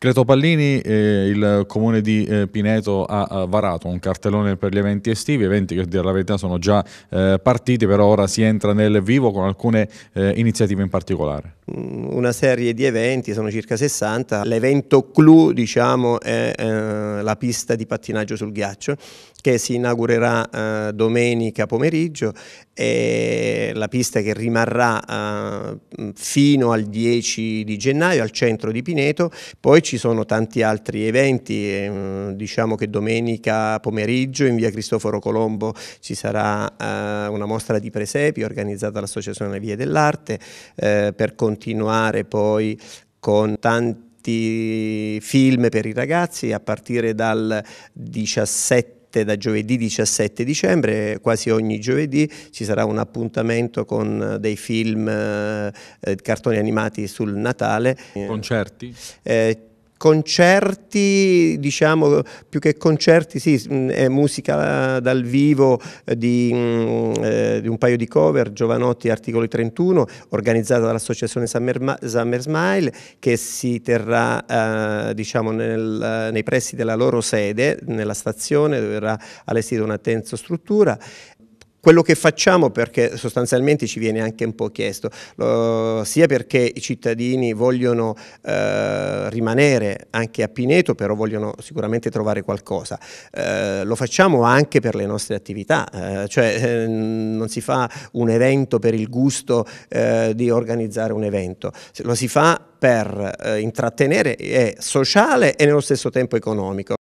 Creto Pallini, eh, il comune di eh, Pineto ha, ha, varato un cartellone per gli eventi estivi, eventi che a dire la verità sono già eh, partiti, però ora si entra nel vivo con alcune eh, iniziative in particolare. Mm, una serie di eventi, sono circa 60, l'evento clou diciamo, è eh, la pista di pattinaggio sul ghiaccio che si inaugurerà eh, domenica pomeriggio e la pista che rimarrà fino al 10 di gennaio al centro di Pineto, poi ci sono tanti altri eventi, mm, diciamo che domenica pomeriggio in via Cristoforo Colombo ci sarà eh, una mostra di presepi organizzata dall'Associazione Vie dell'Arte eh, per continuare poi con tanti film per i ragazzi a partire dal 17 da giovedì 17 dicembre, quasi ogni giovedì ci sarà un appuntamento con dei film, eh, eh cartoni animati sul Natale. Concerti? Eh, concerti, diciamo più che concerti, sì, è musica dal vivo di, eh, di un paio di cover, Giovanotti Articoli 31, organizzata dall'associazione Summer, Summer, Smile, che si terrà eh, diciamo, nel, nei pressi della loro sede, nella stazione, dove verrà allestita una tenso struttura quello che facciamo perché sostanzialmente ci viene anche un po' chiesto, uh, sia perché i cittadini vogliono uh, rimanere anche a Pineto, però vogliono sicuramente trovare qualcosa. Uh, lo facciamo anche per le nostre attività, eh, cioè non si fa un evento per il gusto di organizzare un evento, lo si fa per intrattenere, è sociale e nello stesso tempo economico.